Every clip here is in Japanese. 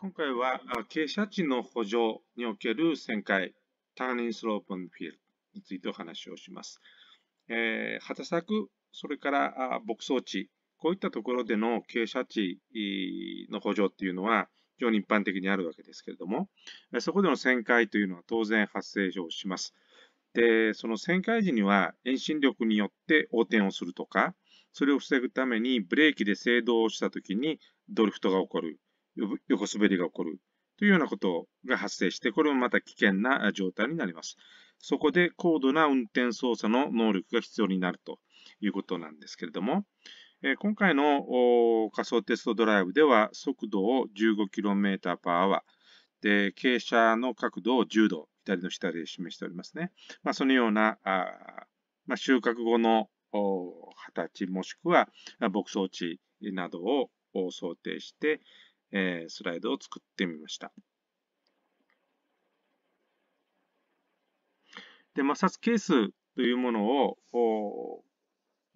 今回は傾斜地の補助における旋回、ターニングスロープンフィールドについてお話をします。えー、畑作、それから牧草地、こういったところでの傾斜地の補助っていうのは非常に一般的にあるわけですけれども、そこでの旋回というのは当然発生をします。で、その旋回時には遠心力によって横転をするとか、それを防ぐためにブレーキで制動をしたときにドリフトが起こる。横滑りが起こるというようなことが発生して、これもまた危険な状態になります。そこで高度な運転操作の能力が必要になるということなんですけれども、今回の仮想テストドライブでは速度を 15km/h で、傾斜の角度を10度、左の下で示しておりますね。まあ、そのような、あまあ、収穫後の形、もしくは牧草地などを想定して、えー、スライドを作ってみました。で、摩擦係数というものを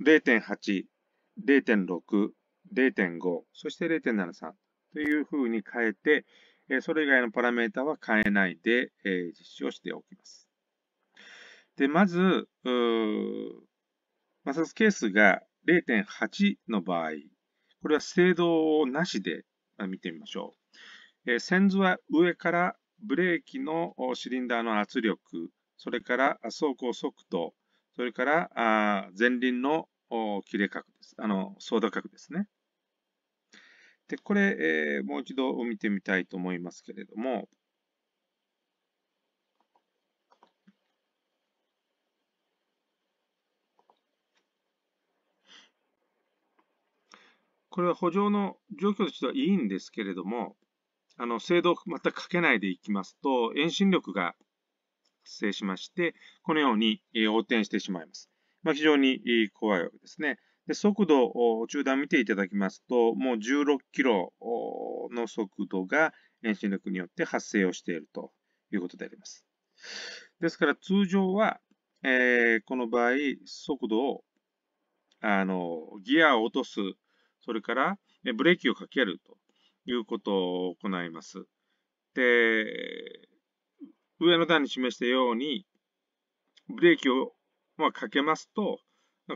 0.8、0.6、0.5、そして0.73というふうに変えて、それ以外のパラメータは変えないで実施をしておきます。で、まず、摩擦係数が0.8の場合、これは制動なしで見てみましょう。えー、先図は上からブレーキのシリンダーの圧力、それから走行速度、それからあ前輪の切れ角です。あの、操舵角ですね。で、これ、えー、もう一度見てみたいと思いますけれども、これは補助の状況としてはいいんですけれども、あの、精度を全くかけないでいきますと、遠心力が発生しまして、このように横転してしまいます。まあ、非常に怖いわけですね。で速度を中断見ていただきますと、もう16キロの速度が遠心力によって発生をしているということであります。ですから通常は、えー、この場合、速度を、あの、ギアを落とすそれからブレーキをかけるということを行います。で、上の段に示したように、ブレーキをまかけますと、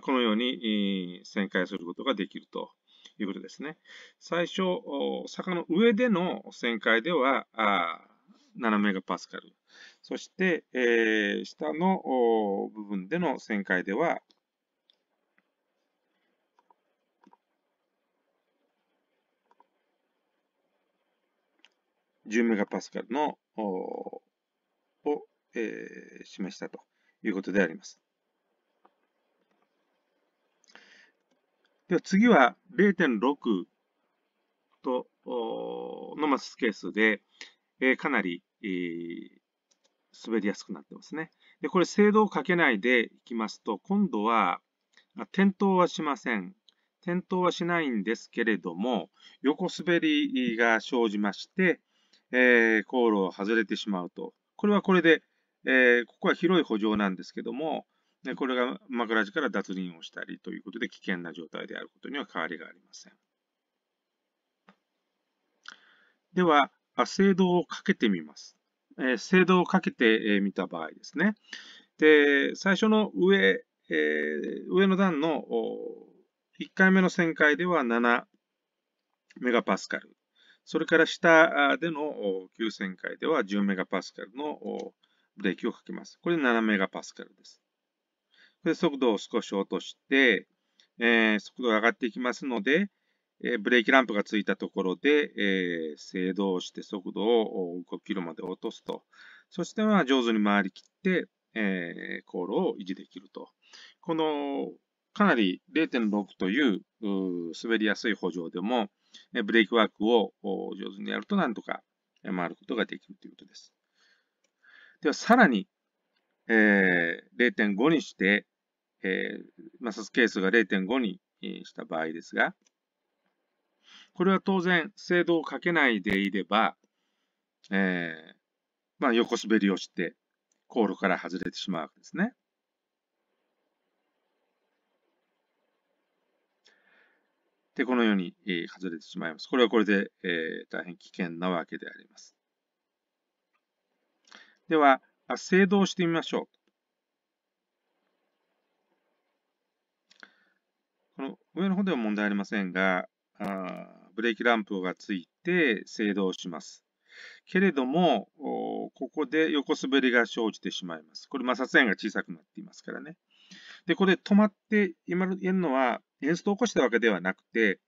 このように旋回することができるということですね。最初、坂の上での旋回では7メガパスカル。そして、えー、下の部分での旋回では10メガパスカルの、を、えー、示したということであります。では次は0.6とのマスケースで、えー、かなり、えー、滑りやすくなってますね。で、これ、精度をかけないでいきますと、今度は、点灯はしません。点灯はしないんですけれども、横滑りが生じまして、えー、航路を外れてしまうと。これはこれで、えー、ここは広い補助なんですけども、これが枕地から脱輪をしたりということで危険な状態であることには変わりがありません。では、制度をかけてみます。えー、制度をかけてみた場合ですね。で、最初の上、えー、上の段の1回目の旋回では7メガパスカル。それから下での急旋回では1 0メガパスカルのブレーキをかけます。これ7メガパスカルです。で速度を少し落として、えー、速度が上がっていきますので、えー、ブレーキランプがついたところで、えー、制動して速度を5キロまで落とすと。そしては上手に回りきって、えー、航路を維持できると。このかなり0.6という滑りやすい補助でも、ブレーキワークを上手にやるとなんとか回ることができるということです。では、さらに、えー、0.5にして、えー、摩擦係数が0.5にした場合ですが、これは当然、制度をかけないでいれば、えー、まあ、横滑りをして、航路から外れてしまうわけですね。で、このように、え外れてしまいます。これはこれで、え大変危険なわけであります。では、制動してみましょう。この上の方では問題ありませんが、あブレーキランプがついて制動します。けれども、ここで横滑りが生じてしまいます。これ摩擦円が小さくなっていますからね。で、これ止まって今言るのは、変数を起こしたわけではなくて、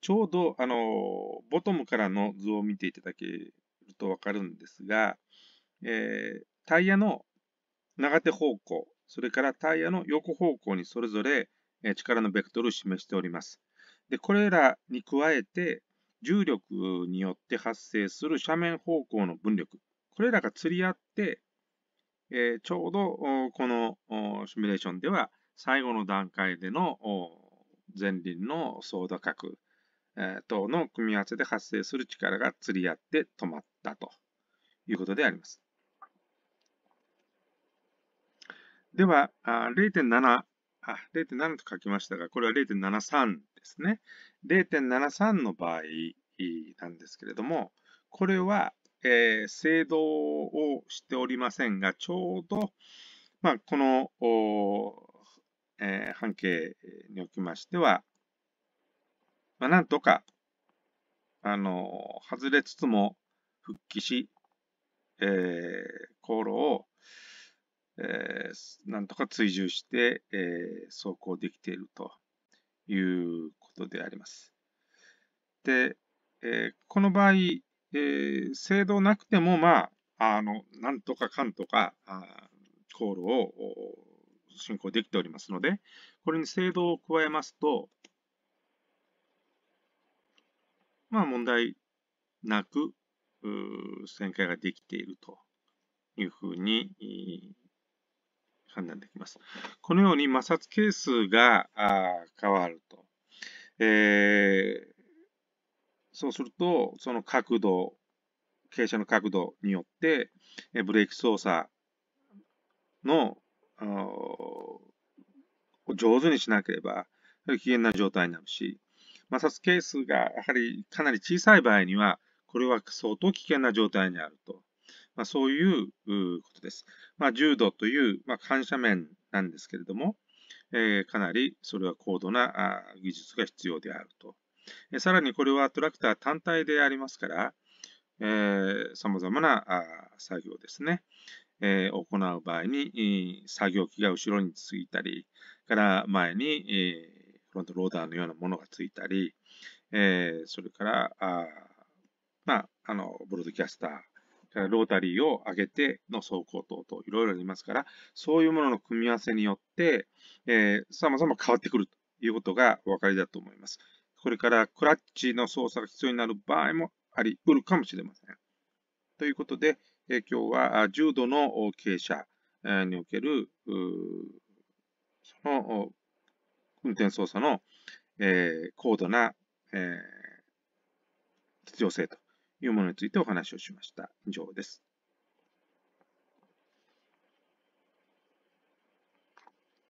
ちょうど、あの、ボトムからの図を見ていただけるとわかるんですが、えー、タイヤの長手方向、それからタイヤの横方向にそれぞれ力のベクトルを示しております。で、これらに加えて、重力によって発生する斜面方向の分力、これらが釣り合って、えー、ちょうどこのシミュレーションでは最後の段階での前輪の相度角、え等の組み合わせで発生する力が釣り合って止まったということであります。では、0.7、0.7と書きましたが、これは0.73ですね。0.73の場合なんですけれども、これは、えー、制度をしておりませんが、ちょうど、まあ、このえ半径におきましては、まあ、なんとか、あの、外れつつも復帰し、えー、航路を、えー、なんとか追従して、えー、走行できているということであります。で、えー、この場合、えー、制度なくても、まあ、あの、なんとかかんとか、あ航路を進行できておりますので、これに制度を加えますと、まあ問題なく、旋回ができているというふうに判断できます。このように摩擦係数が変わると。えー、そうすると、その角度、傾斜の角度によって、ブレーキ操作の上手にしなければ、危険な状態になるし、摩擦係数がやはりかなり小さい場合には、これは相当危険な状態にあると。まあ、そういうことです。まあ、重度という、まあ、反射面なんですけれども、えー、かなりそれは高度なあ技術が必要であると。えー、さらにこれはトラクター単体でありますから、さまざまな作業ですね。え行う場合に、作業機が後ろについたり、から前に、えフロントローダーのようなものがついたり、えそれから、あまあ、あの、ブロードキャスター、からロータリーを上げての走行等といろいろありますから、そういうものの組み合わせによって、えー、様々変わってくるということがお分かりだと思います。これからクラッチの操作が必要になる場合もあり得るかもしれません。ということで、今日は重度の傾斜におけるその運転操作の高度な必要性というものについてお話をしました。以上です。